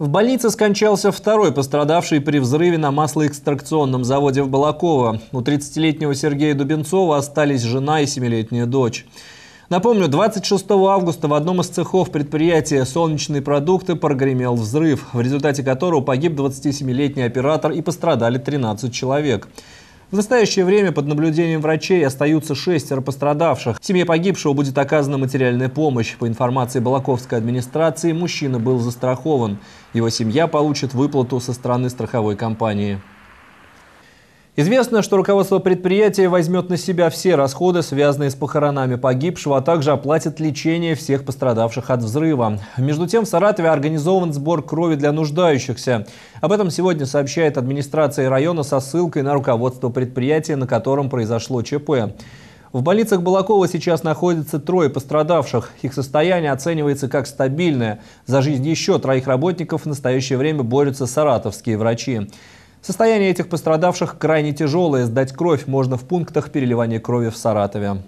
В больнице скончался второй пострадавший при взрыве на маслоэкстракционном заводе в Балаково. У 30-летнего Сергея Дубенцова остались жена и семилетняя дочь. Напомню, 26 августа в одном из цехов предприятия «Солнечные продукты» прогремел взрыв, в результате которого погиб 27-летний оператор и пострадали 13 человек. В настоящее время под наблюдением врачей остаются шестеро пострадавших. Семье погибшего будет оказана материальная помощь. По информации Балаковской администрации, мужчина был застрахован. Его семья получит выплату со стороны страховой компании. Известно, что руководство предприятия возьмет на себя все расходы, связанные с похоронами погибшего, а также оплатит лечение всех пострадавших от взрыва. Между тем, в Саратове организован сбор крови для нуждающихся. Об этом сегодня сообщает администрация района со ссылкой на руководство предприятия, на котором произошло ЧП. В больницах Балакова сейчас находится трое пострадавших. Их состояние оценивается как стабильное. За жизнь еще троих работников в настоящее время борются саратовские врачи. Состояние этих пострадавших крайне тяжелое, сдать кровь можно в пунктах переливания крови в Саратове.